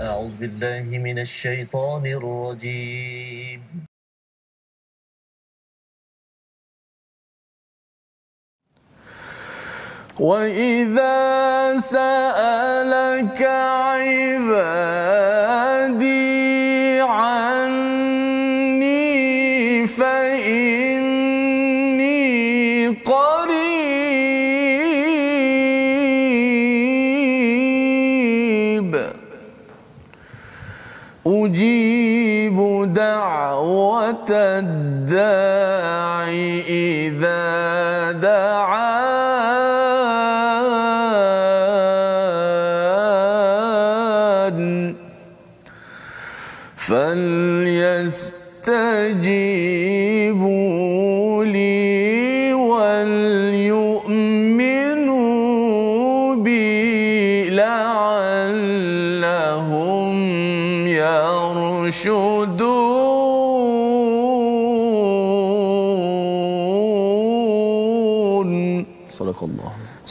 أعوذ بالله من الشيطان الرجيم وإذا سألك عبادي دعوة الداعي إذا دعان فليستجيبوا لي وليؤمنوا بي لعلهم يرشدون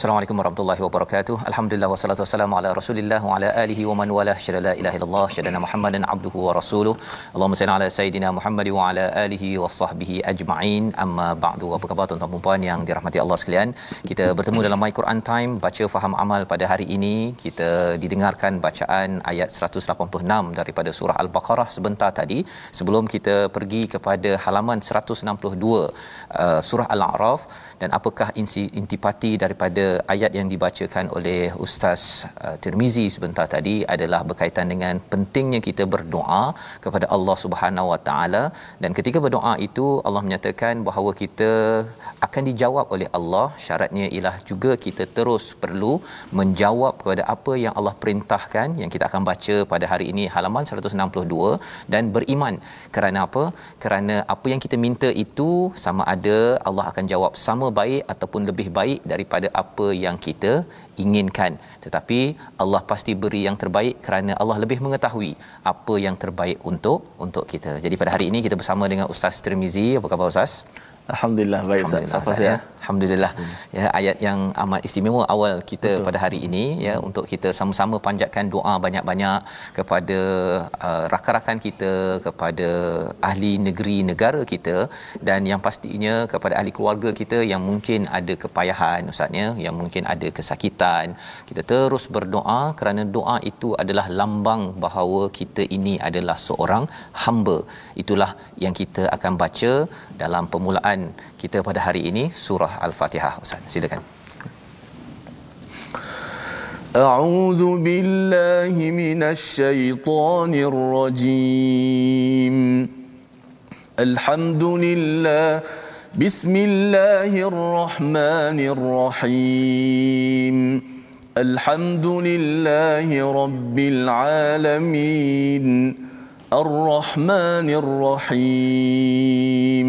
Assalamualaikum warahmatullahi wabarakatuh. Alhamdulillah wassalatu wassalamu ala Rasulillah wa ala alihi wa man walah. Syada la ilaha illallah, syada Muhammadan abduhu wa rasuluh. Allahumma salli ala sayidina Muhammad wa ala alihi wa sahbihi ajma'in. Amma ba'du. Apa khabar tuan-tuan dan puan yang dirahmati Allah sekalian? Kita bertemu dalam My Quran Time, baca faham amal pada hari ini. Kita didengarkan bacaan ayat 186 daripada surah Al-Baqarah sebentar tadi. Sebelum kita pergi kepada halaman 162 uh, surah Al-A'raf dan apakah inti intipati daripada ayat yang dibacakan oleh Ustaz uh, Tirmizi sebentar tadi adalah berkaitan dengan pentingnya kita berdoa kepada Allah Subhanahu Wa Taala dan ketika berdoa itu Allah menyatakan bahawa kita akan dijawab oleh Allah syaratnya ialah juga kita terus perlu menjawab kepada apa yang Allah perintahkan yang kita akan baca pada hari ini halaman 162 dan beriman kerana apa kerana apa yang kita minta itu sama ada Allah akan jawab sama baik ataupun lebih baik daripada apa apa yang kita inginkan tetapi Allah pasti beri yang terbaik kerana Allah lebih mengetahui apa yang terbaik untuk untuk kita. Jadi pada hari ini kita bersama dengan Ustaz Tirmizi. Apa khabar Ustaz? Alhamdulillah baik Ustaz. Alhamdulillah, Ustaz alhamdulillah hmm. ya ayat yang amat istimewa awal kita Betul. pada hari ini ya untuk kita sama-sama panjatkan doa banyak-banyak kepada uh, rakan-rakan kita kepada ahli negeri negara kita dan yang pastinya kepada ahli keluarga kita yang mungkin ada kepayahan ustaznya yang mungkin ada kesakitan kita terus berdoa kerana doa itu adalah lambang bahawa kita ini adalah seorang hamba itulah yang kita akan baca dalam permulaan kita pada hari ini surah surah Al-Fatihah Ustaz. Silakan. أعوذ بالله من الشيطان الرجيم الحمد لله بسم الله الرحمن الرحيم الحمد لله رب العالمين الرحمن الرحيم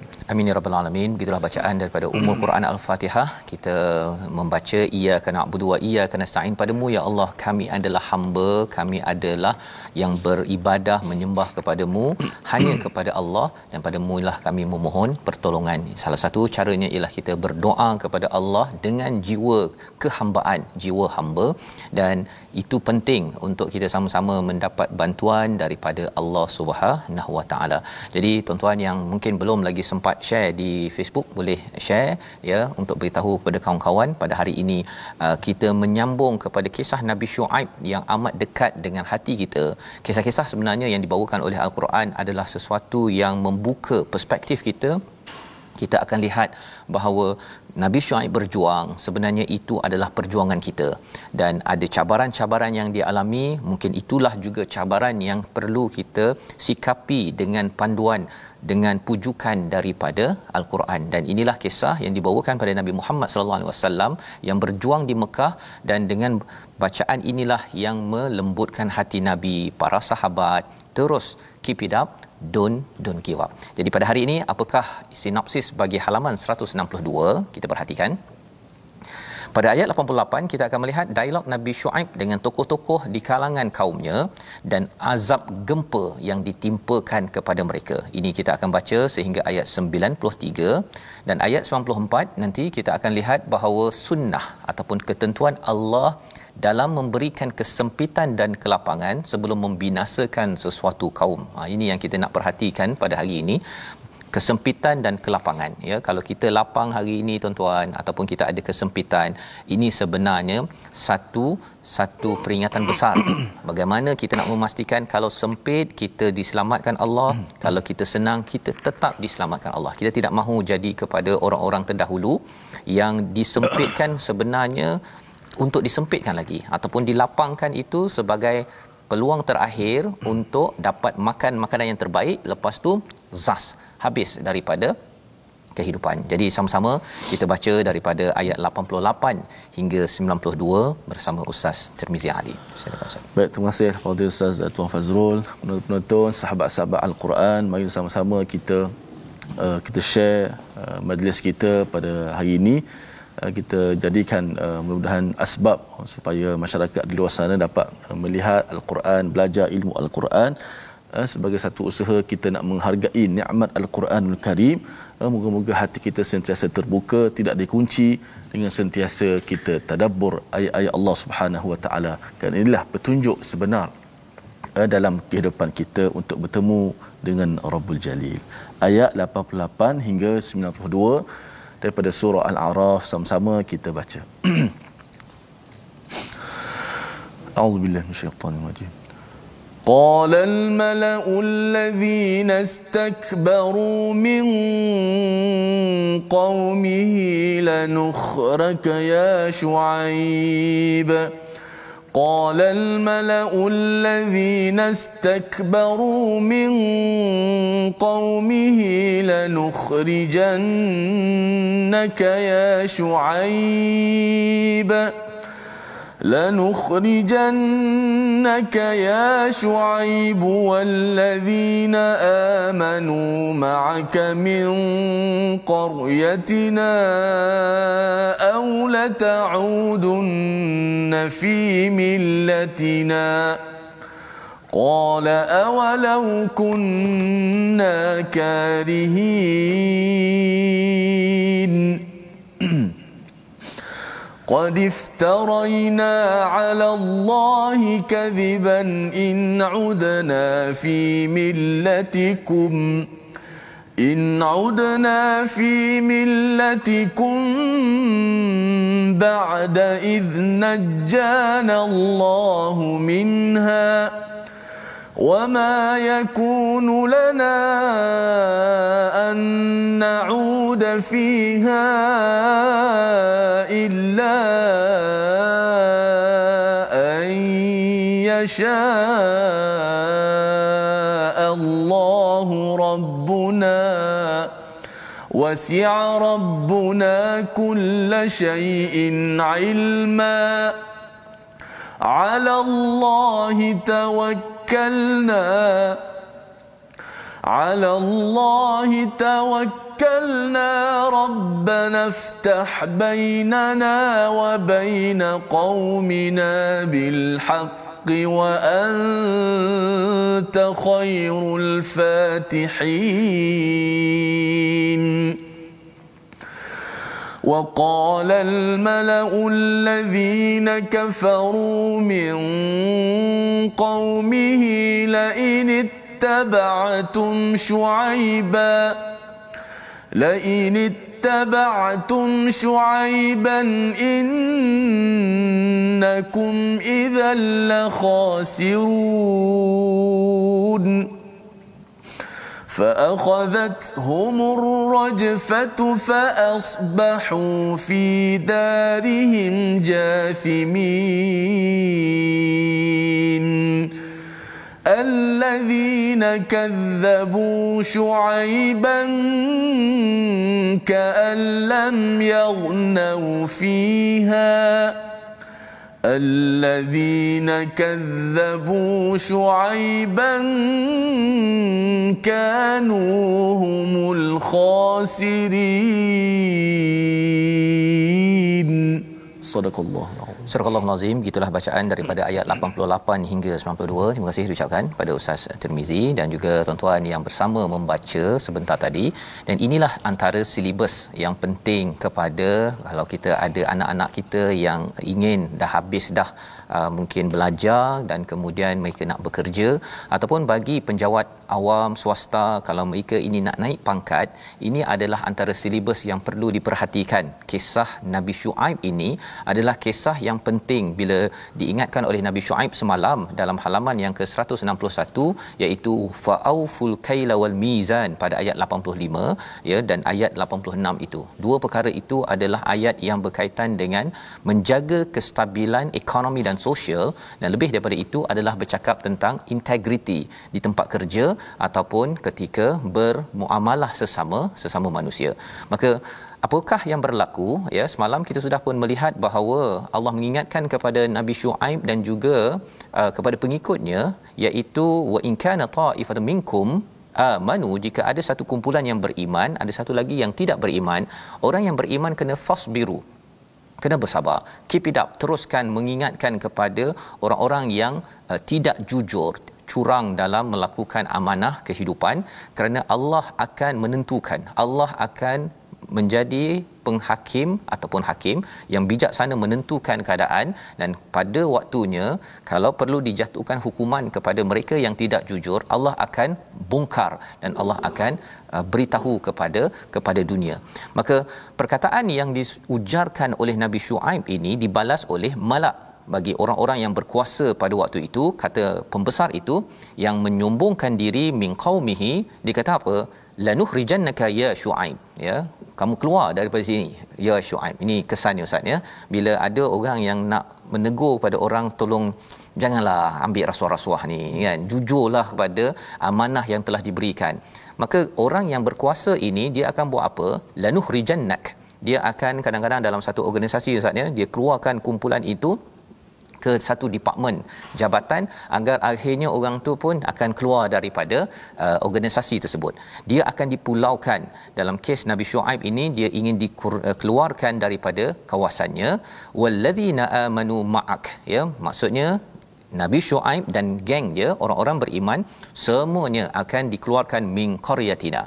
Amin ya rabbal alamin. Begitulah bacaan daripada Ummul hmm. Quran Al-Fatihah. Kita uh, membaca iyyaka na'budu wa iyyaka nasta'in. Padamu ya Allah, kami adalah hamba, kami adalah yang beribadah menyembah kepadamu hanya kepada Allah dan padamu lah kami memohon pertolongan. Salah satu caranya ialah kita berdoa kepada Allah dengan jiwa kehambaan, jiwa hamba dan itu penting untuk kita sama-sama mendapat bantuan daripada Allah Subhanahu Wa Taala. Jadi tuan-tuan yang mungkin belum lagi sempat share di Facebook boleh share ya untuk beritahu kepada kawan-kawan pada hari ini uh, kita menyambung kepada kisah Nabi Shu'aib yang amat dekat dengan hati kita. Kisah-kisah sebenarnya yang dibawakan oleh Al-Quran adalah sesuatu yang membuka perspektif kita kita akan lihat bahawa Nabi Syuaib berjuang sebenarnya itu adalah perjuangan kita dan ada cabaran-cabaran yang dialami mungkin itulah juga cabaran yang perlu kita sikapi dengan panduan dengan pujukan daripada al-Quran dan inilah kisah yang dibawakan pada Nabi Muhammad sallallahu alaihi wasallam yang berjuang di Mekah dan dengan bacaan inilah yang melembutkan hati Nabi para sahabat terus keep it up don don give Jadi pada hari ini apakah sinopsis bagi halaman 162 kita perhatikan. Pada ayat 88 kita akan melihat dialog Nabi Shu'aib dengan tokoh-tokoh di kalangan kaumnya dan azab gempa yang ditimpakan kepada mereka. Ini kita akan baca sehingga ayat 93 dan ayat 94 nanti kita akan lihat bahawa sunnah ataupun ketentuan Allah dalam memberikan kesempitan dan kelapangan sebelum membinasakan sesuatu kaum. Ha, ini yang kita nak perhatikan pada hari ini kesempitan dan kelapangan ya kalau kita lapang hari ini tuan-tuan ataupun kita ada kesempitan ini sebenarnya satu satu peringatan besar bagaimana kita nak memastikan kalau sempit kita diselamatkan Allah hmm. kalau kita senang kita tetap diselamatkan Allah kita tidak mahu jadi kepada orang-orang terdahulu yang disempitkan sebenarnya untuk disempitkan lagi ataupun dilapangkan itu sebagai peluang terakhir untuk dapat makan makanan yang terbaik lepas tu zas habis daripada kehidupan. Jadi sama-sama kita baca daripada ayat 88 hingga 92 bersama Ustaz Tirmizi Ali. Baik, terima kasih kepada Ustaz Tuan Fazrul, penonton, sahabat-sahabat Al-Quran, mari sama-sama kita uh, kita share uh, majlis kita pada hari ini. Eh, kita jadikan uh, mudah-mudahan asbab oh, supaya masyarakat di luar sana dapat eh, melihat al-Quran, belajar ilmu al-Quran uh, sebagai satu usaha kita nak menghargai nikmat al-Quranul Karim. Uh, moga-moga hati kita sentiasa terbuka, tidak dikunci dengan sentiasa kita tadabbur ayat-ayat Allah Subhanahu Wa Taala. Kan inilah petunjuk sebenar uh, dalam kehidupan kita untuk bertemu dengan Rabbul Jalil. Ayat 88 hingga 92 daripada surah Al-A'raf sama-sama kita baca. A'udzubillahi minasyaitanir rajim. قال الملا الذين استكبروا من قومه لنخرك يا شعيب قال الملا الذين استكبروا من قومه لنخرجنك يا شعيب لنخرجنك يا شعيب والذين آمنوا معك من قريتنا أو لتعودن في ملتنا قال أولو كنا كارهين قد افترينا على الله كذبا إن عدنا في ملتكم إن عدنا في ملتكم بعد إذ نجانا الله منها وما يكون لنا أن نعود فيها إلا أن يشاء الله ربنا وسع ربنا كل شيء علما على الله توكل توكلنا على الله توكلنا ربنا افتح بيننا وبين قومنا بالحق وأنت خير الفاتحين وقال الملأ الذين كفروا من قومه لئن اتبعتم شعيبا لئن اتبعتم شعيبا إنكم إذا لخاسرون فأخذتهم الرجفة فأصبحوا في دارهم جاثمين الذين كذبوا شعيبا كأن لم يغنوا فيها الذين كذبوا شعيبا كانوا هم الخاسرين Sadaqallahul Azim. Sadaqallahul Azim, gitulah bacaan daripada ayat 88 hingga 92. Terima kasih diucapkan pada Ustaz Tirmizi dan juga tuan-tuan yang bersama membaca sebentar tadi. Dan inilah antara silibus yang penting kepada kalau kita ada anak-anak kita yang ingin dah habis dah Uh, mungkin belajar dan kemudian mereka nak bekerja ataupun bagi penjawat awam swasta kalau mereka ini nak naik pangkat ini adalah antara silibus yang perlu diperhatikan kisah Nabi Shu'aib ini adalah kisah yang penting bila diingatkan oleh Nabi Shu'aib semalam dalam halaman yang ke-161 iaitu fa'auful kaila wal mizan pada ayat 85 ya dan ayat 86 itu dua perkara itu adalah ayat yang berkaitan dengan menjaga kestabilan ekonomi dan sosial dan lebih daripada itu adalah bercakap tentang integriti di tempat kerja ataupun ketika bermuamalah sesama sesama manusia. Maka apakah yang berlaku ya semalam kita sudah pun melihat bahawa Allah mengingatkan kepada Nabi Shuaib dan juga uh, kepada pengikutnya iaitu wa in kana ta'ifatan minkum amanu jika ada satu kumpulan yang beriman ada satu lagi yang tidak beriman orang yang beriman kena fasbiru kena bersabar keep it up teruskan mengingatkan kepada orang-orang yang uh, tidak jujur curang dalam melakukan amanah kehidupan kerana Allah akan menentukan Allah akan menjadi penghakim ataupun hakim yang bijaksana menentukan keadaan dan pada waktunya kalau perlu dijatuhkan hukuman kepada mereka yang tidak jujur Allah akan bongkar dan Allah akan uh, beritahu kepada kepada dunia maka perkataan yang diujarkan oleh Nabi Shu'aib ini dibalas oleh malak bagi orang-orang yang berkuasa pada waktu itu kata pembesar itu yang menyombongkan diri min qaumihi dikata apa lanukhrijannaka ya syuaib ya kamu keluar daripada sini ya syuaib ini kesannya ustaz ya bila ada orang yang nak menegur kepada orang tolong janganlah ambil rasuah-rasuah ni kan jujurlah kepada amanah yang telah diberikan maka orang yang berkuasa ini dia akan buat apa lanukhrijannak dia akan kadang-kadang dalam satu organisasi ustaz ya dia keluarkan kumpulan itu ke satu departemen jabatan agar akhirnya orang tu pun akan keluar daripada uh, organisasi tersebut dia akan dipulaukan dalam kes Nabi Shu'aib ini dia ingin dikeluarkan uh, daripada kawasannya walladzina amanu ma'ak ya maksudnya Nabi Shu'aib dan geng dia orang-orang beriman semuanya akan dikeluarkan min qaryatina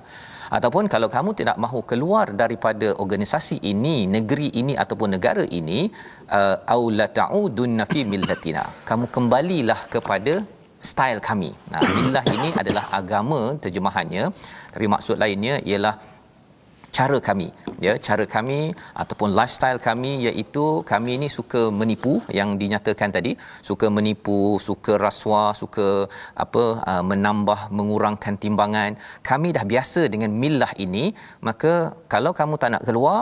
ataupun kalau kamu tidak mahu keluar daripada organisasi ini negeri ini ataupun negara ini Uh, au la ta'udun fi millatina kamu kembalilah kepada style kami nah millah ini adalah agama terjemahannya tapi maksud lainnya ialah cara kami ya cara kami ataupun lifestyle kami iaitu kami ini suka menipu yang dinyatakan tadi suka menipu suka rasuah suka apa uh, menambah mengurangkan timbangan kami dah biasa dengan milah ini maka kalau kamu tak nak keluar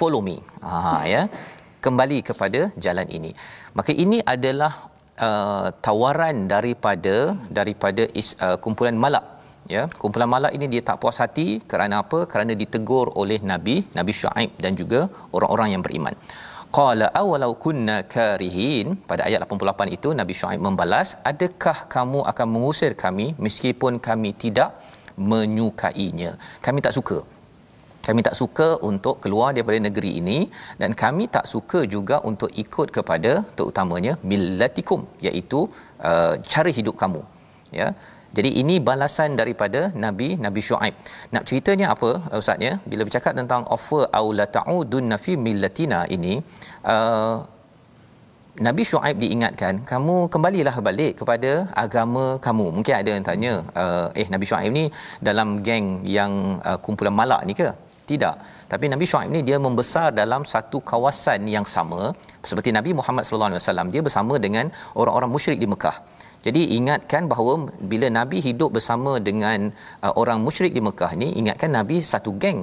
follow me ha ya kembali kepada jalan ini. Maka ini adalah uh, tawaran daripada daripada is, uh, kumpulan malak ya kumpulan malak ini dia tak puas hati kerana apa kerana ditegur oleh nabi nabi syuaib dan juga orang-orang yang beriman qala awalau kunna karihin pada ayat 88 itu nabi syuaib membalas adakah kamu akan mengusir kami meskipun kami tidak menyukainya kami tak suka kami tak suka untuk keluar daripada negeri ini dan kami tak suka juga untuk ikut kepada terutamanya millatikum iaitu uh, cara hidup kamu ya jadi ini balasan daripada Nabi Nabi Shu'aib. Nak ceritanya apa uh, Ustaz ya? Bila bercakap tentang offer awla ta'udun nafi millatina ini, uh, Nabi Shu'aib diingatkan, kamu kembalilah balik kepada agama kamu. Mungkin ada yang tanya, uh, eh Nabi Shu'aib ni dalam geng yang uh, kumpulan malak ni ke? tidak tapi Nabi Shu'aib ni dia membesar dalam satu kawasan yang sama seperti Nabi Muhammad sallallahu alaihi wasallam dia bersama dengan orang-orang musyrik di Mekah jadi ingatkan bahawa bila Nabi hidup bersama dengan uh, orang musyrik di Mekah ni ingatkan Nabi satu geng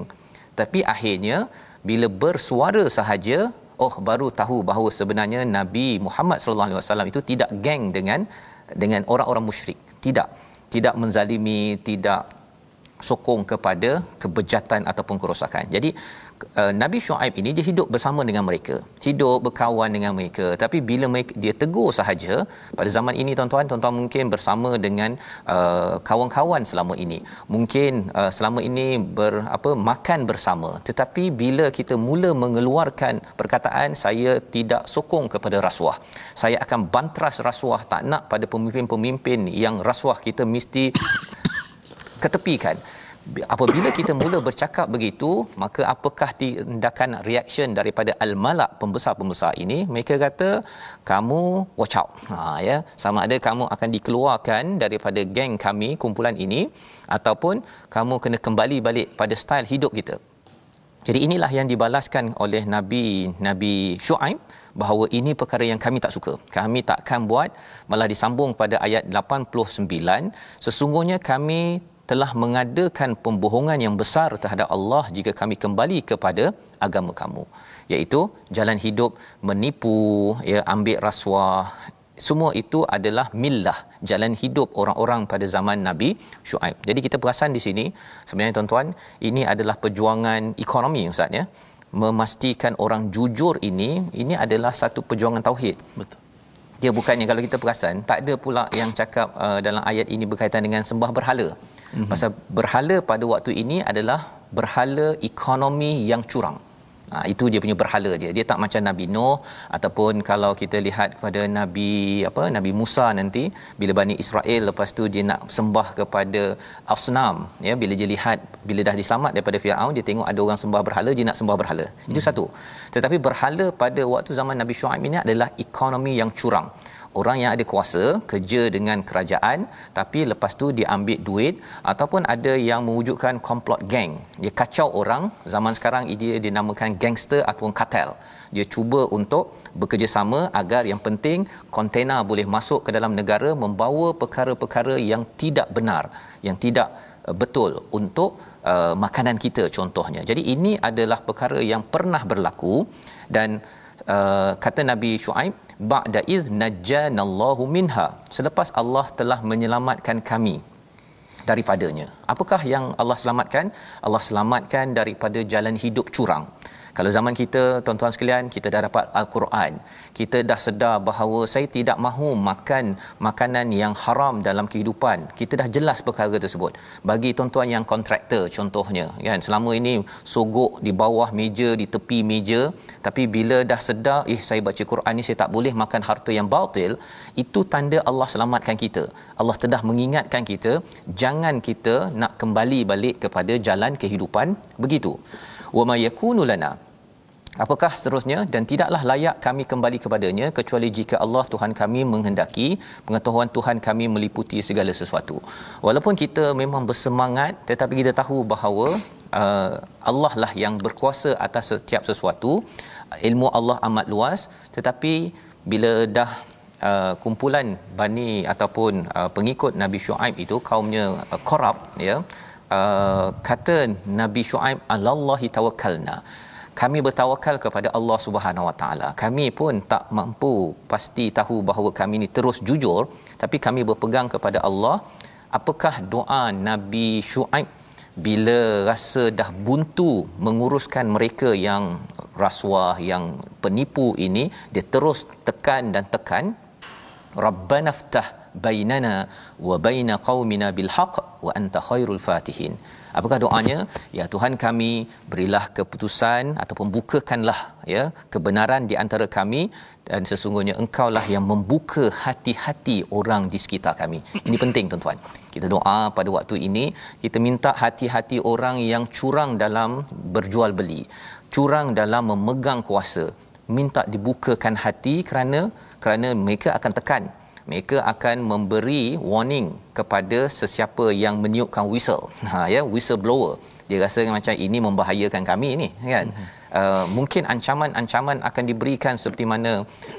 tapi akhirnya bila bersuara sahaja oh baru tahu bahawa sebenarnya Nabi Muhammad sallallahu alaihi wasallam itu tidak geng dengan dengan orang-orang musyrik tidak tidak menzalimi tidak sokong kepada kebejatan ataupun kerosakan. Jadi uh, Nabi Shu'aib ini dia hidup bersama dengan mereka, hidup berkawan dengan mereka. Tapi bila mereka, dia tegur sahaja pada zaman ini tuan-tuan, tuan-tuan mungkin bersama dengan uh, kawan-kawan selama ini. Mungkin uh, selama ini ber apa makan bersama. Tetapi bila kita mula mengeluarkan perkataan saya tidak sokong kepada rasuah. Saya akan bantras rasuah, tak nak pada pemimpin-pemimpin yang rasuah kita mesti ketepikan apabila kita mula bercakap begitu maka apakah tindakan reaction daripada al-malak pembesar-pembesar ini mereka kata kamu watch out ha ya sama ada kamu akan dikeluarkan daripada geng kami kumpulan ini ataupun kamu kena kembali balik pada style hidup kita jadi inilah yang dibalaskan oleh nabi nabi syuaib bahawa ini perkara yang kami tak suka. Kami takkan buat malah disambung pada ayat 89 sesungguhnya kami telah mengadakan pembohongan yang besar terhadap Allah jika kami kembali kepada agama kamu iaitu jalan hidup menipu ya ambil rasuah semua itu adalah millah jalan hidup orang-orang pada zaman Nabi Shu'aib. Jadi kita perasan di sini sebenarnya tuan-tuan ini adalah perjuangan ekonomi Ustaz ya. Memastikan orang jujur ini ini adalah satu perjuangan tauhid. Betul. Dia bukannya kalau kita perasan tak ada pula yang cakap uh, dalam ayat ini berkaitan dengan sembah berhala. Mm-hmm. Pasal berhala pada waktu ini adalah berhala ekonomi yang curang. Ha, itu dia punya berhala dia. Dia tak macam Nabi Nuh ataupun kalau kita lihat kepada Nabi apa Nabi Musa nanti bila Bani Israel lepas tu dia nak sembah kepada asnam ya bila dia lihat bila dah diselamat daripada Firaun dia tengok ada orang sembah berhala dia nak sembah berhala. Hmm. Itu mhm. satu. Tetapi berhala pada waktu zaman Nabi Syuaib ini adalah ekonomi yang curang orang yang ada kuasa kerja dengan kerajaan tapi lepas tu dia ambil duit ataupun ada yang mewujudkan komplot gang, dia kacau orang zaman sekarang dia dinamakan gangster ataupun kartel dia cuba untuk bekerjasama agar yang penting kontena boleh masuk ke dalam negara membawa perkara-perkara yang tidak benar yang tidak eh, betul untuk uh, makanan kita contohnya jadi ini adalah perkara yang pernah berlaku dan Uh, kata Nabi Shu'aib ba'da iz najjanallahu minha selepas Allah telah menyelamatkan kami daripadanya apakah yang Allah selamatkan Allah selamatkan daripada jalan hidup curang kalau zaman kita, tuan-tuan sekalian, kita dah dapat Al-Quran. Kita dah sedar bahawa saya tidak mahu makan makanan yang haram dalam kehidupan. Kita dah jelas perkara tersebut. Bagi tuan-tuan yang kontraktor contohnya, kan? Selama ini sogok di bawah meja, di tepi meja, tapi bila dah sedar, eh saya baca Quran ni saya tak boleh makan harta yang batil, itu tanda Allah selamatkan kita. Allah telah mengingatkan kita jangan kita nak kembali balik kepada jalan kehidupan begitu. وما يكون لنا Apakah seterusnya dan tidaklah layak kami kembali kepadanya kecuali jika Allah Tuhan kami menghendaki pengetahuan Tuhan kami meliputi segala sesuatu. Walaupun kita memang bersemangat tetapi kita tahu bahawa uh, Allah lah yang berkuasa atas setiap sesuatu. Ilmu Allah amat luas tetapi bila dah Uh, kumpulan bani ataupun uh, pengikut Nabi Shu'aib itu kaumnya korup uh, ya uh, kata Nabi Shu'aib alallahi tawakkalna kami bertawakal kepada Allah Subhanahu Wa Taala. Kami pun tak mampu pasti tahu bahawa kami ini terus jujur, tapi kami berpegang kepada Allah. Apakah doa Nabi Shu'aib bila rasa dah buntu menguruskan mereka yang rasuah yang penipu ini dia terus tekan dan tekan rabbanaftah bainana wa baina qaumina bilhaq wa anta khairul fatihin Apakah doanya? Ya Tuhan kami berilah keputusan ataupun bukakanlah ya kebenaran di antara kami dan sesungguhnya engkaulah yang membuka hati-hati orang di sekitar kami. Ini penting tuan-tuan. Kita doa pada waktu ini, kita minta hati-hati orang yang curang dalam berjual beli, curang dalam memegang kuasa, minta dibukakan hati kerana kerana mereka akan tekan mereka akan memberi warning kepada sesiapa yang meniupkan whistle ha ya whistle blower dia rasa macam ini membahayakan kami ni kan mhm. uh, mungkin ancaman-ancaman akan diberikan seperti mana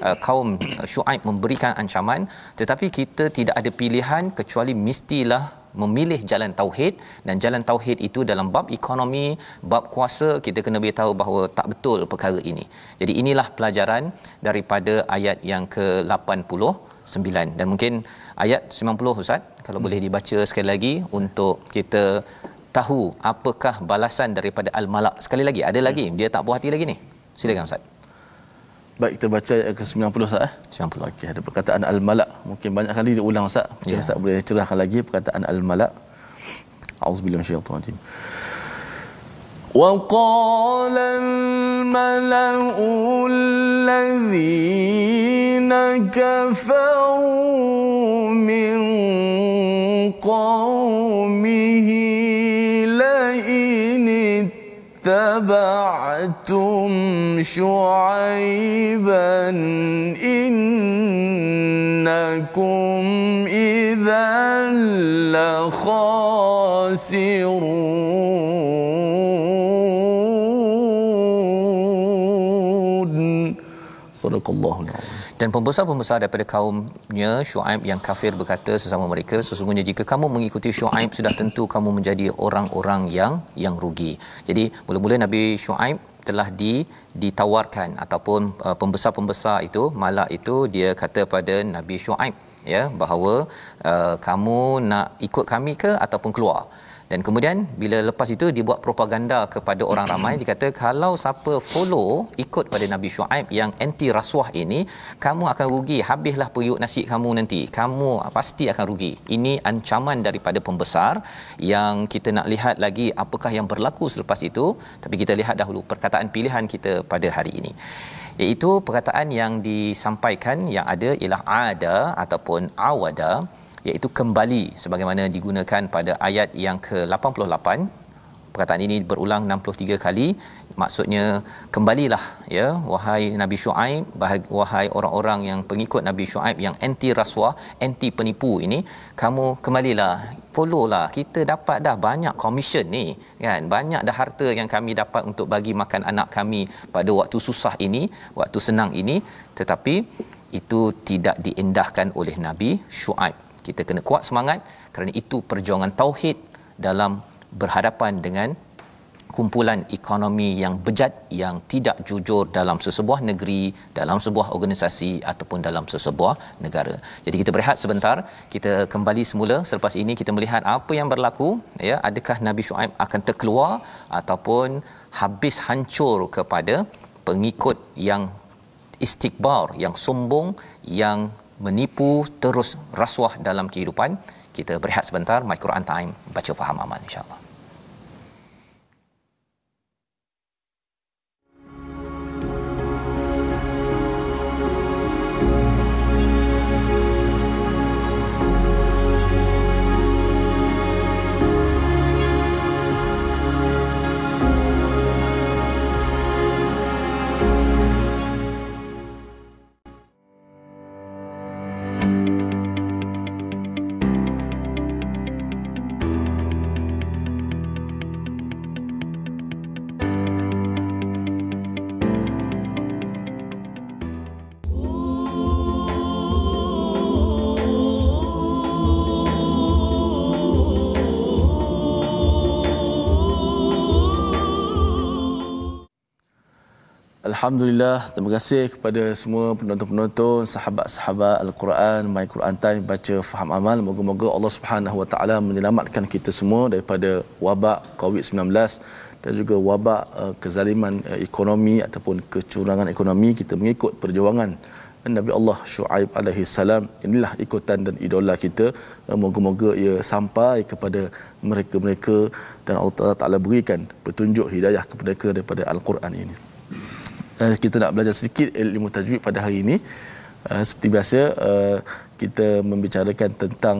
uh, kaum uh, Shu'aib memberikan ancaman tetapi kita tidak ada pilihan kecuali mestilah memilih jalan tauhid dan jalan tauhid itu dalam bab ekonomi bab kuasa kita kena tahu bahawa tak betul perkara ini jadi inilah pelajaran daripada ayat yang ke-80 9 dan mungkin ayat 90 ustaz kalau hmm. boleh dibaca sekali lagi untuk kita tahu apakah balasan daripada al-malak sekali lagi ada lagi hmm. dia tak buat hati lagi ni silakan ustaz baik kita baca ayat ke 90 ustaz eh 90 okey ada perkataan al-malak mungkin banyak kali diulang ustaz yeah. ustaz boleh cerahkan lagi perkataan al-malak auzubillahi minasyaitanir rajim وقال الملأ الذين كفروا من قومه لئن اتبعتم شعيبا إنكم إذا لخاسرون Sadaqallahu alazim. Dan pembesar-pembesar daripada kaumnya Syuaib yang kafir berkata sesama mereka sesungguhnya jika kamu mengikuti Syuaib sudah tentu kamu menjadi orang-orang yang yang rugi. Jadi mula-mula Nabi Syuaib telah di ditawarkan ataupun uh, pembesar-pembesar itu malak itu dia kata pada Nabi Syuaib ya bahawa uh, kamu nak ikut kami ke ataupun keluar dan kemudian bila lepas itu dia buat propaganda kepada orang ramai dia kata kalau siapa follow ikut pada Nabi Shu'aib yang anti rasuah ini kamu akan rugi habislah periuk nasi kamu nanti kamu ah, pasti akan rugi ini ancaman daripada pembesar yang kita nak lihat lagi apakah yang berlaku selepas itu tapi kita lihat dahulu perkataan pilihan kita pada hari ini iaitu perkataan yang disampaikan yang ada ialah ada ataupun awada iaitu kembali sebagaimana digunakan pada ayat yang ke-88 perkataan ini berulang 63 kali maksudnya kembalilah ya wahai nabi syuaib wahai orang-orang yang pengikut nabi syuaib yang anti rasuah anti penipu ini kamu kembalilah follow kita dapat dah banyak komisen ni kan banyak dah harta yang kami dapat untuk bagi makan anak kami pada waktu susah ini waktu senang ini tetapi itu tidak diindahkan oleh nabi syuaib kita kena kuat semangat kerana itu perjuangan tauhid dalam berhadapan dengan kumpulan ekonomi yang bejat yang tidak jujur dalam sesebuah negeri, dalam sebuah organisasi ataupun dalam sesebuah negara. Jadi kita berehat sebentar, kita kembali semula selepas ini kita melihat apa yang berlaku, ya, adakah Nabi Shu'aib akan terkeluar ataupun habis hancur kepada pengikut yang istikbar, yang sombong, yang menipu terus rasuah dalam kehidupan kita berehat sebentar my Quran time baca faham aman insyaallah Alhamdulillah, terima kasih kepada semua penonton-penonton, sahabat-sahabat Al-Quran, My Quran Time, baca faham amal. Moga-moga Allah Subhanahu Wa Taala menyelamatkan kita semua daripada wabak COVID-19 dan juga wabak uh, kezaliman uh, ekonomi ataupun kecurangan ekonomi kita mengikut perjuangan Dan Nabi Allah Shu'aib alaihi salam inilah ikutan dan idola kita eh, moga-moga ia sampai kepada mereka-mereka dan Allah Taala berikan petunjuk hidayah kepada mereka daripada al-Quran ini Eh, kita nak belajar sedikit ilmu tajwid pada hari ini. Eh, seperti biasa eh, kita membicarakan tentang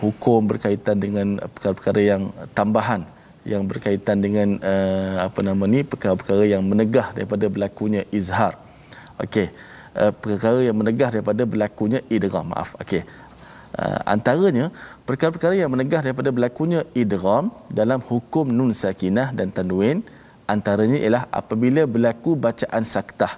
hukum berkaitan dengan perkara-perkara yang tambahan yang berkaitan dengan apa nama ni perkara-perkara yang menegah daripada berlakunya izhar. Okey. Perkara yang menegah daripada berlakunya idgham. Maaf. Okey. antaranya perkara-perkara yang menegah daripada berlakunya idgham dalam hukum nun sakinah dan tanwin antaranya ialah apabila berlaku bacaan saktah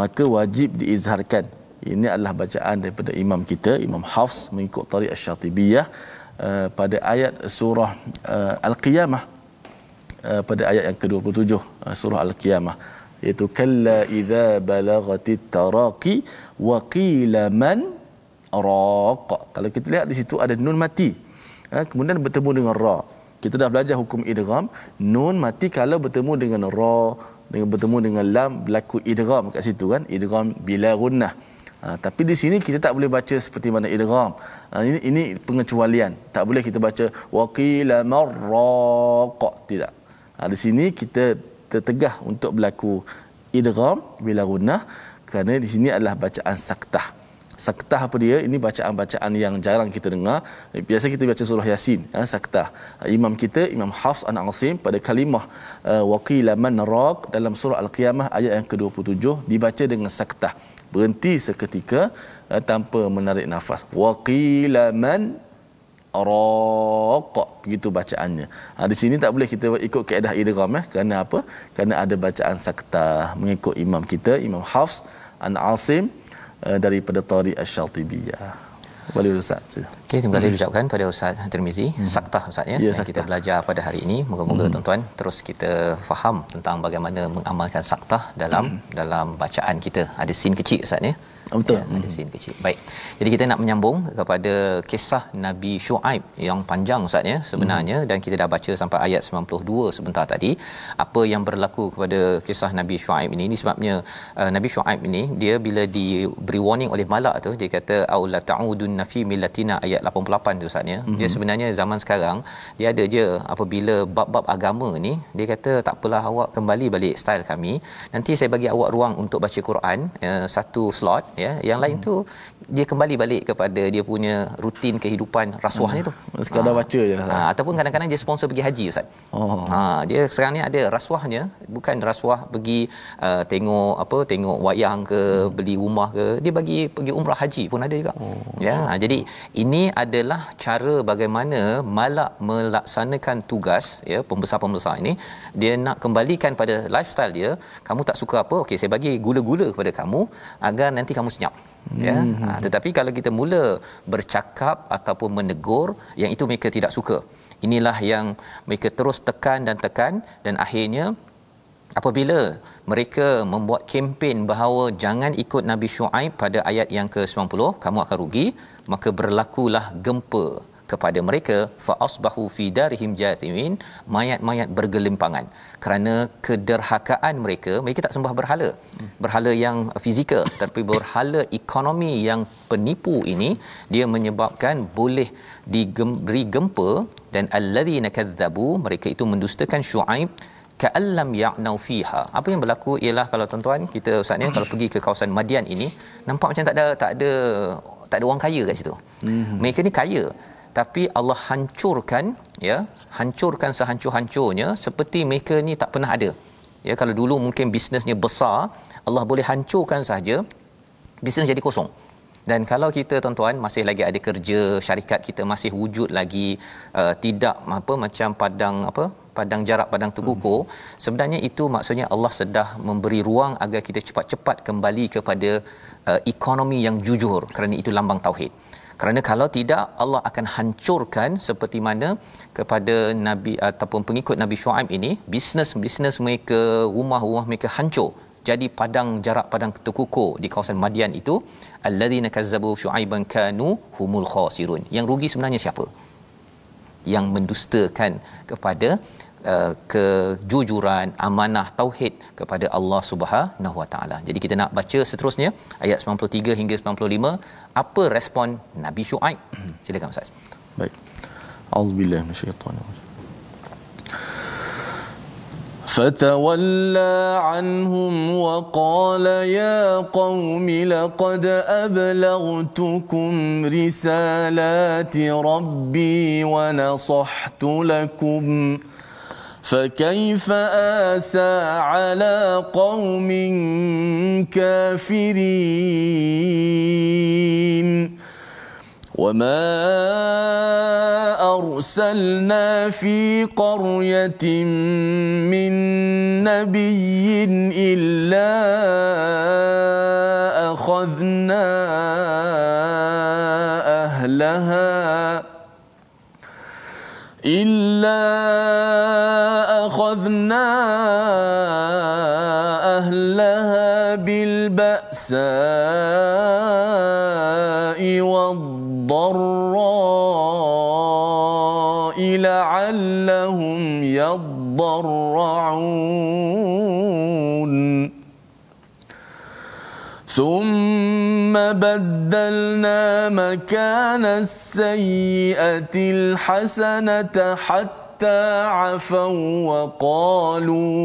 maka wajib diizharkan ini adalah bacaan daripada imam kita imam Hafs mengikut tarikh asy-syatibiyah uh, eh, pada ayat surah uh, al-qiyamah uh, pada ayat yang ke-27 uh, surah al-qiyamah iaitu kalla idza balagatit taraqi wa qila man raq kalau kita lihat di situ ada nun mati uh, kemudian bertemu dengan ra kita dah belajar hukum idgham nun mati kalau bertemu dengan ra dengan bertemu dengan lam berlaku idgham kat situ kan idgham bila gunnah ha, tapi di sini kita tak boleh baca seperti mana idgham ha, ini ini pengecualian tak boleh kita baca waqila marraq tidak ha, di sini kita tertegah untuk berlaku idgham bila gunnah kerana di sini adalah bacaan saktah. Saktah apa dia? Ini bacaan-bacaan yang jarang kita dengar. Eh, biasa kita baca surah Yasin, ya, Saktah. Eh, imam kita, Imam Hafs an Asim pada kalimah eh, waqila man raq dalam surah Al-Qiyamah ayat yang ke-27 dibaca dengan saktah. Berhenti seketika tanpa menarik nafas. Waqila man raq begitu bacaannya. Ha, di sini tak boleh kita ikut keadaan idgham ya. Kerana apa? Kerana ada bacaan saktah mengikut imam kita, Imam Hafs an Asim. Eh, daripada Tari Asy-Syatibiyah. Wali Ustaz. Okay, terima kasih ucapkan pada Ustaz Tirmizi. Hmm. Sakta Ustaz ya. ya kita belajar pada hari ini. Moga-moga hmm. tuan-tuan terus kita faham tentang bagaimana mengamalkan sakta dalam hmm. dalam bacaan kita. Ada sin kecil Ustaz ya. Betul. Ya, ada hmm. scene kecil. Baik. Jadi kita nak menyambung kepada kisah Nabi Shu'aib yang panjang Ustaz ya sebenarnya hmm. dan kita dah baca sampai ayat 92 sebentar tadi. Apa yang berlaku kepada kisah Nabi Shu'aib ini? Ini sebabnya uh, Nabi Shu'aib ini dia bila di beri warning oleh malak tu dia kata aula ta'udun nafi millatina ayat 88 tu Ustaz ya. Hmm. Dia sebenarnya zaman sekarang dia ada je apabila bab-bab agama ni dia kata tak apalah awak kembali balik style kami. Nanti saya bagi awak ruang untuk baca Quran uh, satu slot ya, ya yang hmm. lain tu dia kembali balik kepada dia punya rutin kehidupan rasuahnya hmm. tu sekadar ha. baca je ha. ataupun kadang-kadang dia sponsor pergi haji ustaz oh. ha dia sekarang ni ada rasuahnya bukan rasuah pergi uh, tengok apa tengok wayang ke hmm. beli rumah ke dia bagi pergi umrah haji pun ada juga oh. ya ha. jadi ini adalah cara bagaimana malak melaksanakan tugas ya pembesar-pembesar ini dia nak kembalikan pada lifestyle dia kamu tak suka apa okey saya bagi gula-gula kepada kamu agar nanti kamu kamu senyap ya hmm. ha, tetapi kalau kita mula bercakap ataupun menegur yang itu mereka tidak suka inilah yang mereka terus tekan dan tekan dan akhirnya apabila mereka membuat kempen bahawa jangan ikut Nabi Shu'aib pada ayat yang ke-90 kamu akan rugi maka berlakulah gempa kepada mereka fa asbahu fi darihim jathimin mayat-mayat bergelimpangan kerana kederhakaan mereka mereka tak sembah berhala berhala yang fizikal tapi berhala ekonomi yang penipu ini dia menyebabkan boleh diberi gempa dan allazina kadzabu mereka itu mendustakan syuaib ka'allam ya'nau fiha apa yang berlaku ialah kalau tuan-tuan kita ustaz ni kalau pergi ke kawasan Madian ini nampak macam tak ada tak ada tak ada orang kaya kat situ hmm. mereka ni kaya tapi Allah hancurkan ya hancurkan sehancur-hancurnya seperti mereka ni tak pernah ada ya kalau dulu mungkin bisnesnya besar Allah boleh hancurkan saja bisnes jadi kosong dan kalau kita tuan-tuan masih lagi ada kerja syarikat kita masih wujud lagi uh, tidak apa macam padang apa padang jarak padang terukur hmm. sebenarnya itu maksudnya Allah sedah memberi ruang agar kita cepat-cepat kembali kepada uh, ekonomi yang jujur kerana itu lambang tauhid kerana kalau tidak Allah akan hancurkan seperti mana kepada nabi ataupun pengikut nabi Syuaib ini bisnes-bisnes mereka rumah-rumah mereka hancur jadi padang jarak padang ketukuku di kawasan Madian itu alladzina kazzabu syuaiban kanu humul khasirun yang rugi sebenarnya siapa yang mendustakan kepada Eh, kejujuran amanah tauhid kepada Allah Subhanahu Wa Taala. Jadi kita nak baca seterusnya ayat 93 hingga 95 apa respon Nabi Shu'aib? Hmm. Silakan Ustaz. Baik. Auzubillahi minasyaitanir فتولى عنهم وقال يا قوم لقد ابلغتكم رسالات ربي ونصحت لكم فكيف آسى على قوم كافرين وما أرسلنا في قرية من نبي إلا أخذنا أهلها إلا أخذنا أهلها بالبأساء والضراء لعلهم يضرعون ثم بدلنا مكان السيئة الحسنة حتى حتى عفوا وقالوا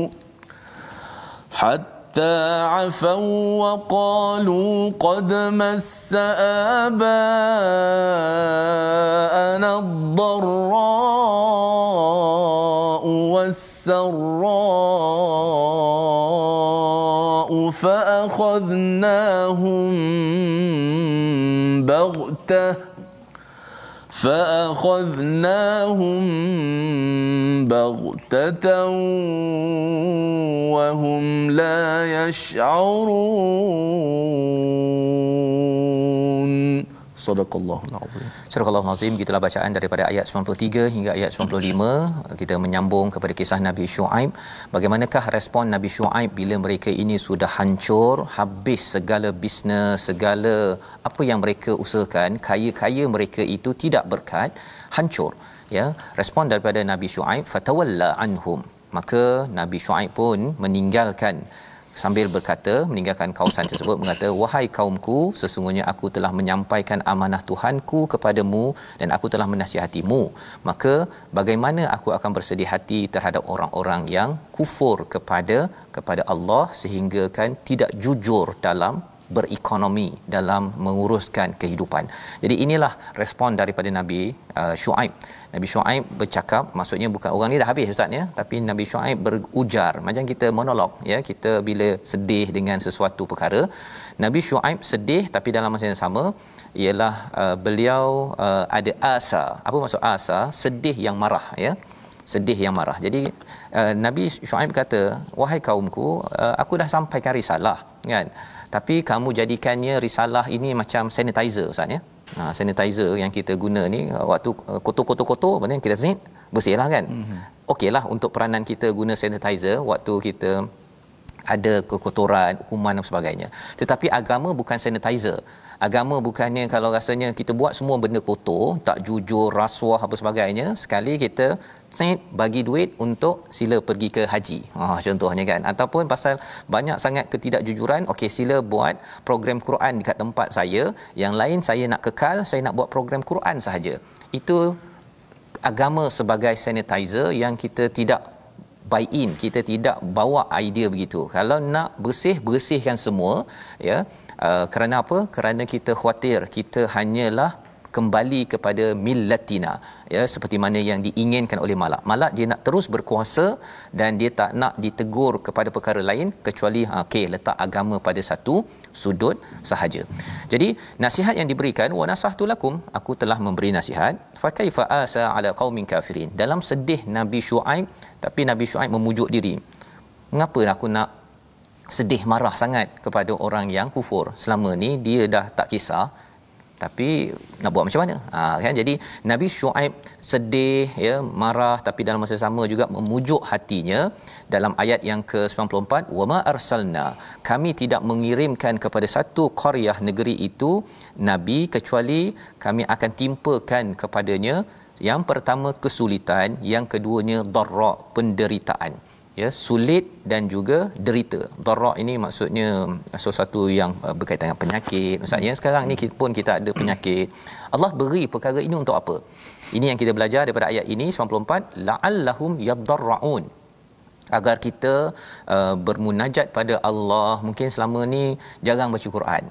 حتى عفوا وقالوا قد مس آباءنا الضراء والسراء فأخذناهم بغته فأخذناهم بغتة وهم لا يشعرون Sadaqallahul azim. Sadaqallahul azim. Gitulah bacaan daripada ayat 93 hingga ayat 95. Kita menyambung kepada kisah Nabi Shu'aib. Bagaimanakah respon Nabi Shu'aib bila mereka ini sudah hancur, habis segala bisnes, segala apa yang mereka usahakan, kaya-kaya mereka itu tidak berkat, hancur. Ya, respon daripada Nabi Shu'aib, fatawalla anhum. Maka Nabi Shu'aib pun meninggalkan sambil berkata meninggalkan kawasan tersebut mengata wahai kaumku sesungguhnya aku telah menyampaikan amanah Tuhanku kepadamu dan aku telah menasihatimu maka bagaimana aku akan bersedih hati terhadap orang-orang yang kufur kepada kepada Allah sehingga kan tidak jujur dalam berekonomi dalam menguruskan kehidupan. Jadi inilah respon daripada Nabi uh, Shu'aib. Nabi Shu'aib bercakap, maksudnya bukan orang ni dah habis ustaz ya, tapi Nabi Shu'aib berujar macam kita monolog ya, kita bila sedih dengan sesuatu perkara, Nabi Shu'aib sedih tapi dalam masa yang sama ialah uh, beliau uh, ada asa. Apa maksud asa? Sedih yang marah ya sedih yang marah. Jadi uh, Nabi Shu'aib kata, "Wahai kaumku, uh, aku dah sampaikan risalah." kan? tapi kamu jadikannya risalah ini macam sanitizer ustaz ya ha, sanitizer yang kita guna ni uh, waktu uh, kotor-kotor-kotor benda yang kita zin bersihlah kan mm-hmm. okeylah untuk peranan kita guna sanitizer waktu kita ada kekotoran, kuman dan sebagainya. Tetapi agama bukan sanitizer. Agama bukannya kalau rasanya kita buat semua benda kotor, tak jujur, rasuah apa sebagainya, sekali kita Sait bagi duit untuk sila pergi ke haji. Ha contohnya kan ataupun pasal banyak sangat ketidakjujuran, okey sila buat program Quran dekat tempat saya, yang lain saya nak kekal, saya nak buat program Quran sahaja. Itu agama sebagai sanitizer yang kita tidak buy in, kita tidak bawa idea begitu. Kalau nak bersih, bersihkan semua, ya. Uh, kerana apa? Kerana kita khawatir. kita hanyalah kembali kepada millatina ya seperti mana yang diinginkan oleh malak malak dia nak terus berkuasa dan dia tak nak ditegur kepada perkara lain kecuali ha, okey letak agama pada satu sudut sahaja jadi nasihat yang diberikan wa nasahtu lakum aku telah memberi nasihat fa kaifa asa ala qaumin kafirin dalam sedih nabi syuaib tapi nabi syuaib memujuk diri mengapa aku nak sedih marah sangat kepada orang yang kufur. Selama ni dia dah tak kisah, tapi nak buat macam mana ha, kan jadi nabi syuaib sedih ya marah tapi dalam masa sama juga memujuk hatinya dalam ayat yang ke-94 wama arsalna kami tidak mengirimkan kepada satu qaryah negeri itu nabi kecuali kami akan timpakan kepadanya yang pertama kesulitan yang keduanya darra penderitaan ya sulit dan juga derita dharra ini maksudnya sesuatu yang uh, berkaitan dengan penyakit maksudnya sekarang ni pun kita ada penyakit Allah beri perkara ini untuk apa ini yang kita belajar daripada ayat ini 94 laallahum yadarraun agar kita uh, bermunajat pada Allah mungkin selama ni jarang baca Quran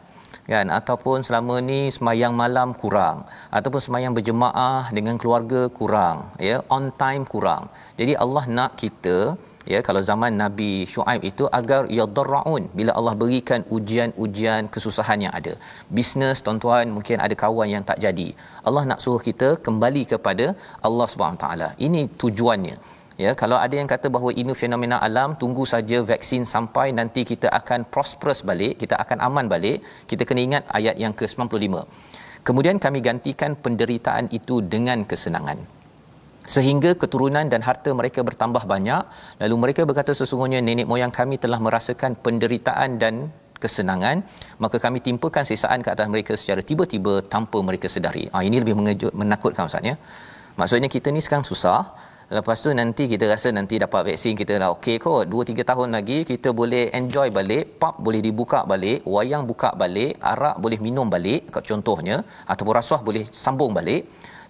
kan ataupun selama ni semayang malam kurang ataupun semayang berjemaah dengan keluarga kurang ya on time kurang jadi Allah nak kita ya kalau zaman Nabi Shu'aib itu agar yadarraun bila Allah berikan ujian-ujian kesusahan yang ada bisnes tuan-tuan mungkin ada kawan yang tak jadi Allah nak suruh kita kembali kepada Allah Subhanahu taala ini tujuannya ya kalau ada yang kata bahawa ini fenomena alam tunggu saja vaksin sampai nanti kita akan prosperous balik kita akan aman balik kita kena ingat ayat yang ke-95 Kemudian kami gantikan penderitaan itu dengan kesenangan sehingga keturunan dan harta mereka bertambah banyak lalu mereka berkata sesungguhnya nenek moyang kami telah merasakan penderitaan dan kesenangan maka kami timpakan sisaan ke atas mereka secara tiba-tiba tanpa mereka sedari ah ini lebih mengejut menakutkan maksudnya maksudnya kita ni sekarang susah lepas tu nanti kita rasa nanti dapat vaksin kita dah okey kot 2 3 tahun lagi kita boleh enjoy balik pub boleh dibuka balik wayang buka balik arak boleh minum balik contohnya ataupun rasuah boleh sambung balik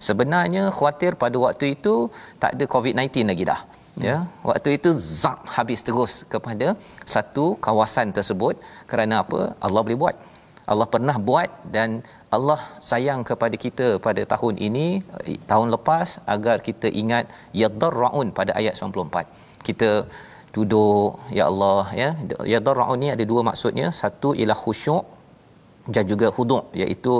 sebenarnya khawatir pada waktu itu tak ada COVID-19 lagi dah hmm. ya waktu itu zak habis terus kepada satu kawasan tersebut kerana apa Allah boleh buat Allah pernah buat dan Allah sayang kepada kita pada tahun ini eh, tahun lepas agar kita ingat yadarraun pada ayat 94 kita duduk ya Allah ya yadarraun ni ada dua maksudnya satu ialah khusyuk dan juga khudu' iaitu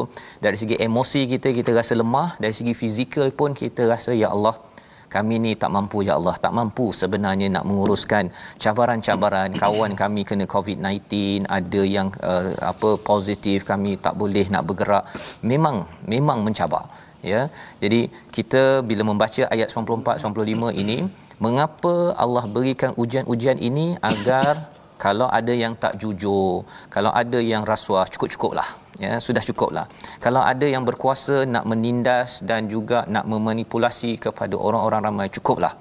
dari segi emosi kita kita rasa lemah dari segi fizikal pun kita rasa ya Allah kami ni tak mampu ya Allah tak mampu sebenarnya nak menguruskan cabaran-cabaran kawan kami kena COVID-19 ada yang uh, apa positif kami tak boleh nak bergerak memang memang mencabar ya jadi kita bila membaca ayat 94 95 ini mengapa Allah berikan ujian-ujian ini agar kalau ada yang tak jujur kalau ada yang rasuah cukup-cukuplah ya sudah cukuplah kalau ada yang berkuasa nak menindas dan juga nak memanipulasi kepada orang-orang ramai cukuplah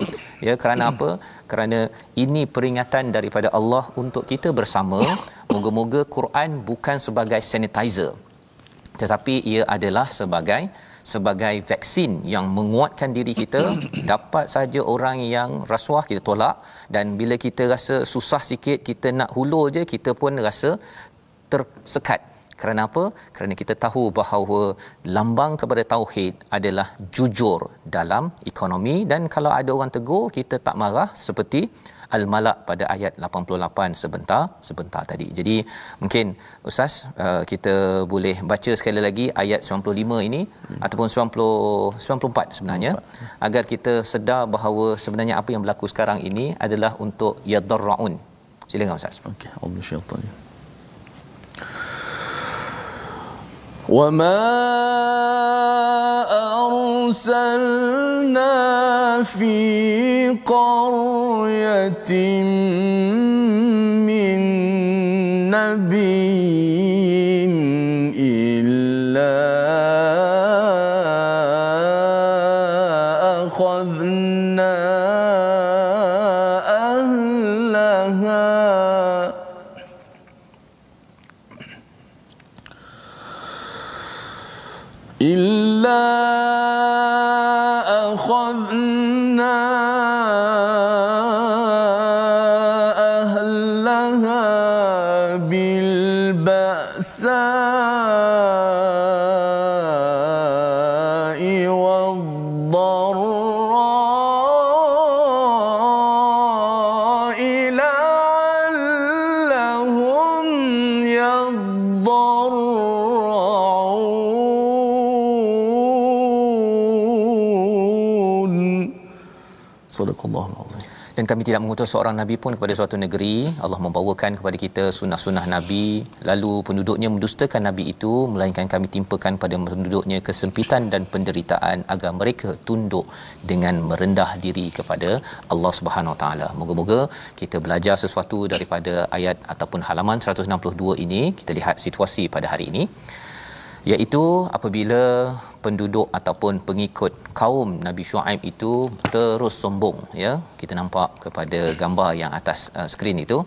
ya kerana apa kerana ini peringatan daripada Allah untuk kita bersama moga-moga Quran bukan sebagai sanitizer tetapi ia adalah sebagai sebagai vaksin yang menguatkan diri kita dapat saja orang yang rasuah kita tolak dan bila kita rasa susah sikit kita nak hulur je kita pun rasa tersekat kerana apa kerana kita tahu bahawa lambang kepada tauhid adalah jujur dalam ekonomi dan kalau ada orang tegur kita tak marah seperti al-malak pada ayat 88 sebentar sebentar tadi. Jadi mungkin ustaz uh, kita boleh baca sekali lagi ayat 95 ini hmm. ataupun 90 94 sebenarnya 94. Ya. agar kita sedar bahawa sebenarnya apa yang berlaku sekarang ini adalah untuk yadarraun. Silakan ustaz. Okey, Allah syaitan. وما ارسلنا في قريه مَّنَّةٍ kami tidak mengutus seorang nabi pun kepada suatu negeri Allah membawakan kepada kita sunnah-sunnah nabi lalu penduduknya mendustakan nabi itu melainkan kami timpakan pada penduduknya kesempitan dan penderitaan agar mereka tunduk dengan merendah diri kepada Allah Subhanahu Wa Taala moga-moga kita belajar sesuatu daripada ayat ataupun halaman 162 ini kita lihat situasi pada hari ini iaitu apabila penduduk ataupun pengikut kaum Nabi Shu'aib itu terus sombong ya kita nampak kepada gambar yang atas uh, skrin itu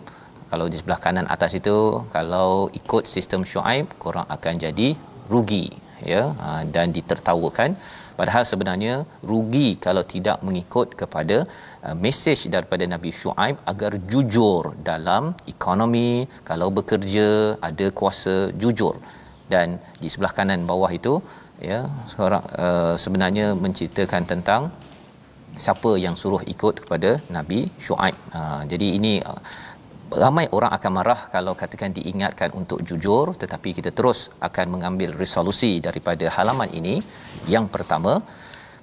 kalau di sebelah kanan atas itu kalau ikut sistem Shu'aib korang akan jadi rugi ya uh, dan ditertawakan padahal sebenarnya rugi kalau tidak mengikut kepada uh, mesej daripada Nabi Shu'aib agar jujur dalam ekonomi kalau bekerja ada kuasa jujur dan di sebelah kanan bawah itu ya seorang uh, sebenarnya menceritakan tentang siapa yang suruh ikut kepada Nabi Shu'aib. Uh, jadi ini uh, ramai orang akan marah kalau katakan diingatkan untuk jujur tetapi kita terus akan mengambil resolusi daripada halaman ini yang pertama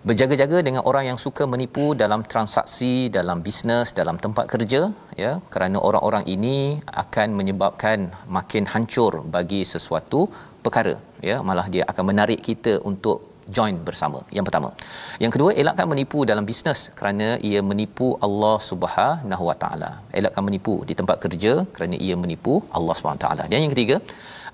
berjaga-jaga dengan orang yang suka menipu dalam transaksi, dalam bisnes, dalam tempat kerja, ya, kerana orang-orang ini akan menyebabkan makin hancur bagi sesuatu perkara ya malah dia akan menarik kita untuk join bersama. Yang pertama. Yang kedua, elakkan menipu dalam bisnes kerana ia menipu Allah Subhanahu Wa Taala. Elakkan menipu di tempat kerja kerana ia menipu Allah Subhanahu Wa Taala. Dan yang ketiga,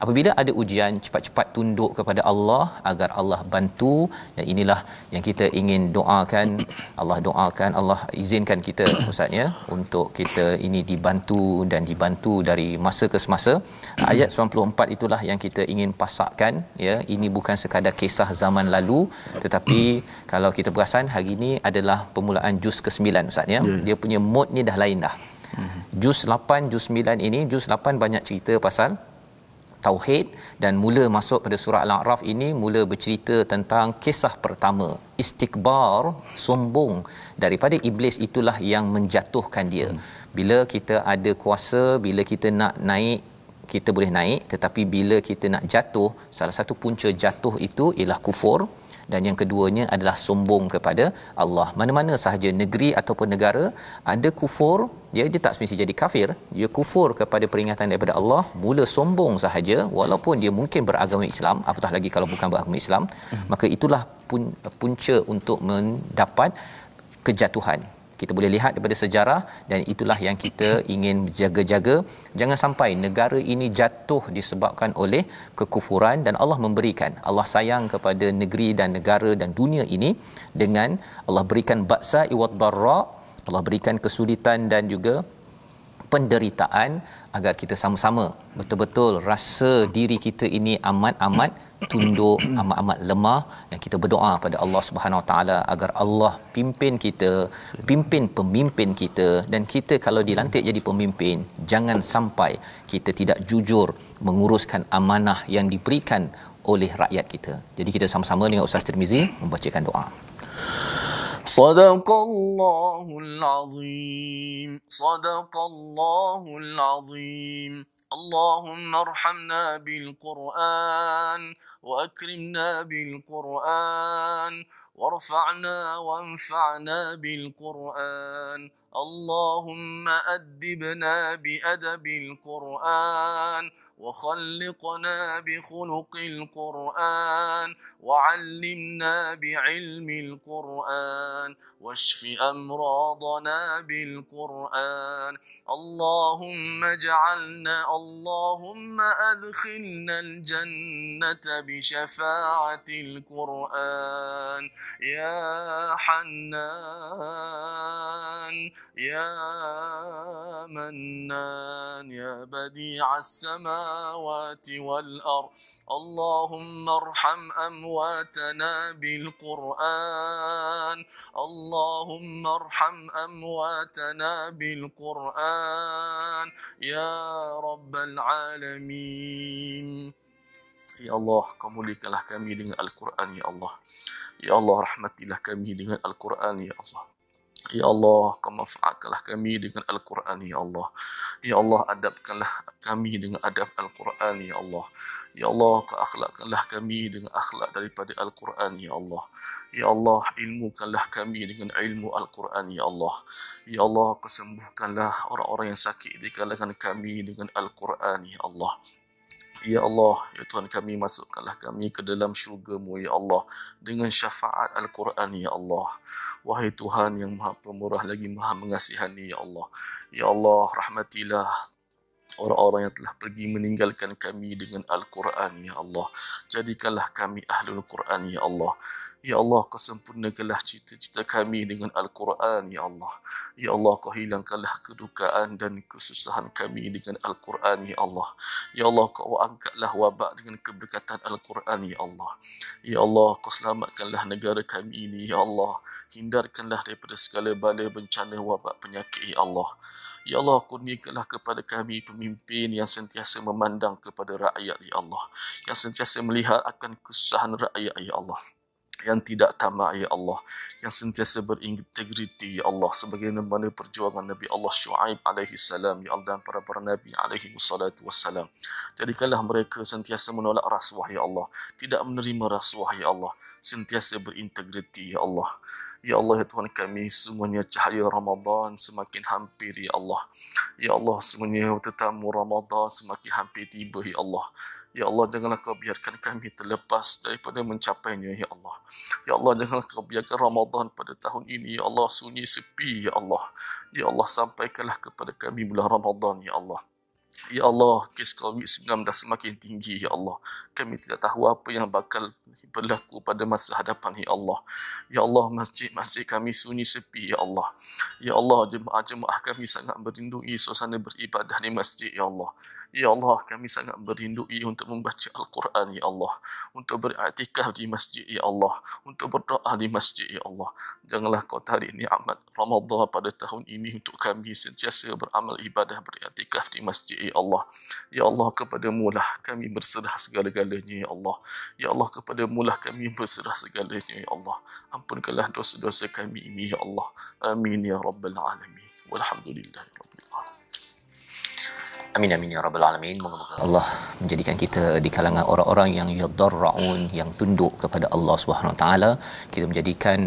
apabila ada ujian cepat-cepat tunduk kepada Allah agar Allah bantu dan inilah yang kita ingin doakan Allah doakan Allah izinkan kita ustaz ya untuk kita ini dibantu dan dibantu dari masa ke semasa ayat 94 itulah yang kita ingin pasakkan ya ini bukan sekadar kisah zaman lalu tetapi kalau kita perasan hari ini adalah permulaan juz ke-9 ustaz ya. ya dia punya mood ni dah lain dah mhm. Juz 8 juz 9 ini juz 8 banyak cerita pasal tauhid dan mula masuk pada surah al-a'raf ini mula bercerita tentang kisah pertama istikbar sombong daripada iblis itulah yang menjatuhkan dia hmm. bila kita ada kuasa bila kita nak naik kita boleh naik tetapi bila kita nak jatuh salah satu punca jatuh itu ialah kufur dan yang keduanya adalah sombong kepada Allah. Mana-mana sahaja negeri ataupun negara ada kufur, dia ya, dia tak semestinya jadi kafir, dia kufur kepada peringatan daripada Allah, mula sombong sahaja walaupun dia mungkin beragama Islam, apatah lagi kalau bukan beragama Islam, maka itulah punca untuk mendapat kejatuhan kita boleh lihat daripada sejarah dan itulah yang kita ingin jaga-jaga jangan sampai negara ini jatuh disebabkan oleh kekufuran dan Allah memberikan Allah sayang kepada negeri dan negara dan dunia ini dengan Allah berikan baksa iwat barra Allah berikan kesulitan dan juga penderitaan agar kita sama-sama betul-betul rasa diri kita ini amat-amat tunduk amat-amat lemah dan kita berdoa pada Allah Subhanahu Wa Taala agar Allah pimpin kita pimpin pemimpin kita dan kita kalau dilantik jadi pemimpin jangan sampai kita tidak jujur menguruskan amanah yang diberikan oleh rakyat kita jadi kita sama-sama dengan Ustaz Tirmizi membacakan doa صدق الله العظيم صدق الله العظيم اللهم ارحمنا بالقرآن وأكرمنا بالقرآن وارفعنا وانفعنا بالقرآن اللهم أدبنا بأدب القرآن وخلقنا بخلق القرآن وعلمنا بعلم القرآن واشف أمراضنا بالقرآن اللهم اجعلنا الله اللهم أدخلنا الجنة بشفاعة القرآن يا حنان يا منان يا بديع السماوات والأرض اللهم ارحم أمواتنا بالقرآن اللهم ارحم أمواتنا بالقرآن يا رب Rabbal Alamin Ya Allah, kamu lihatlah kami dengan Al-Quran, Ya Allah Ya Allah, rahmatilah kami dengan Al-Quran, Ya Allah Ya Allah, kemafaatkanlah kami dengan Al-Quran, Ya Allah. Ya Allah, adabkanlah kami dengan adab Al-Quran, Ya Allah. Ya Allah, akhlakkanlah kami dengan akhlak daripada Al-Quran, Ya Allah. Ya Allah, ilmukanlah kami dengan ilmu Al-Quran, Ya Allah. Ya Allah, kesembuhkanlah orang-orang yang sakit di kalangan kami dengan Al-Quran, Ya Allah. Ya Allah, Ya Tuhan kami masukkanlah kami ke dalam syurgaMu Ya Allah. Dengan syafaat Al-Quran, Ya Allah. Wahai Tuhan yang maha pemurah lagi maha mengasihani, Ya Allah. Ya Allah, rahmatilah orang-orang yang telah pergi meninggalkan kami dengan Al-Quran, Ya Allah. Jadikanlah kami Ahlul Quran, Ya Allah. Ya Allah, kesempurnakanlah cita-cita kami dengan Al-Quran, Ya Allah. Ya Allah, kau hilangkanlah kedukaan dan kesusahan kami dengan Al-Quran, Ya Allah. Ya Allah, kau angkatlah wabak dengan keberkatan Al-Quran, Ya Allah. Ya Allah, kau selamatkanlah negara kami ini, Ya Allah. Hindarkanlah daripada segala bala bencana wabak penyakit, Ya Allah. Ya Allah, kurniakanlah kepada kami pemimpin yang sentiasa memandang kepada rakyat, Ya Allah. Yang sentiasa melihat akan kesusahan rakyat, Ya Allah yang tidak tamak ya Allah yang sentiasa berintegriti ya Allah sebagaimana perjuangan Nabi Allah Shu'aib alaihi salam ya Allah dan para para nabi alaihi wassalatu wassalam jadikanlah mereka sentiasa menolak rasuah ya Allah tidak menerima rasuah ya Allah sentiasa berintegriti ya Allah Ya Allah, ya Tuhan kami, semuanya cahaya Ramadan semakin hampir, Ya Allah. Ya Allah, semuanya tetamu Ramadan semakin hampir tiba, Ya Allah. Ya Allah, janganlah kau biarkan kami terlepas daripada mencapainya, Ya Allah. Ya Allah, janganlah kau biarkan Ramadan pada tahun ini, Ya Allah, sunyi sepi, Ya Allah. Ya Allah, sampaikanlah kepada kami bulan Ramadan, Ya Allah. Ya Allah, kes COVID-19 dah semakin tinggi, Ya Allah. Kami tidak tahu apa yang bakal berlaku pada masa hadapan, Ya Allah. Ya Allah, masjid-masjid kami sunyi sepi, Ya Allah. Ya Allah, jemaah-jemaah kami sangat berlindungi suasana beribadah di masjid, Ya Allah. Ya Allah, kami sangat merindui untuk membaca Al-Quran, Ya Allah. Untuk beriktikaf di masjid, Ya Allah. Untuk berdoa di masjid, Ya Allah. Janganlah kau tarik ni'mat Ramadhan pada tahun ini untuk kami sentiasa beramal ibadah beriktikaf di masjid, Ya Allah. Ya Allah, kepadamu lah kami berserah segala-galanya, Ya Allah. Ya Allah, kepadamu lah kami berserah segala-galanya, Ya Allah. Ampunkanlah dosa-dosa kami ini, Ya Allah. Amin, Ya Rabbal Alamin. Walhamdulillah, Ya Rabbal Amin amin ya rabbal alamin. Moga-moga Allah menjadikan kita di kalangan orang-orang yang yadarraun yang tunduk kepada Allah Subhanahu Wa Taala. Kita menjadikan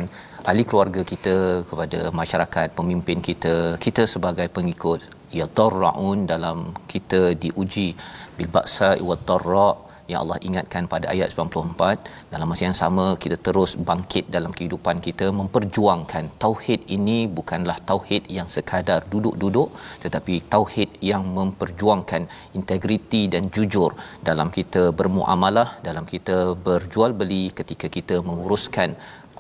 ahli keluarga kita kepada masyarakat, pemimpin kita, kita sebagai pengikut yadarraun dalam kita diuji bil ba'sa wa yang Allah ingatkan pada ayat 94 dalam masa yang sama kita terus bangkit dalam kehidupan kita memperjuangkan tauhid ini bukanlah tauhid yang sekadar duduk-duduk tetapi tauhid yang memperjuangkan integriti dan jujur dalam kita bermuamalah dalam kita berjual beli ketika kita menguruskan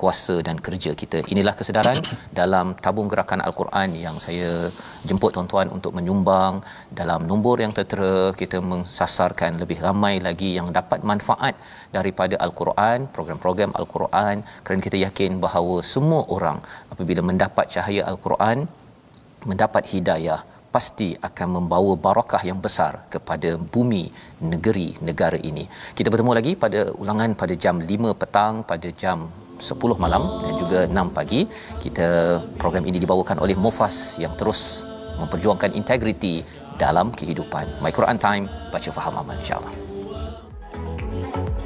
kuasa dan kerja kita. Inilah kesedaran dalam tabung gerakan Al-Quran yang saya jemput tuan-tuan untuk menyumbang dalam nombor yang tertera kita mensasarkan lebih ramai lagi yang dapat manfaat daripada Al-Quran, program-program Al-Quran kerana kita yakin bahawa semua orang apabila mendapat cahaya Al-Quran mendapat hidayah pasti akan membawa barakah yang besar kepada bumi negeri negara ini. Kita bertemu lagi pada ulangan pada jam 5 petang pada jam 10 malam dan juga 6 pagi kita program ini dibawakan oleh Mufas yang terus memperjuangkan integriti dalam kehidupan. My Quran Time, baca faham aman insyaallah.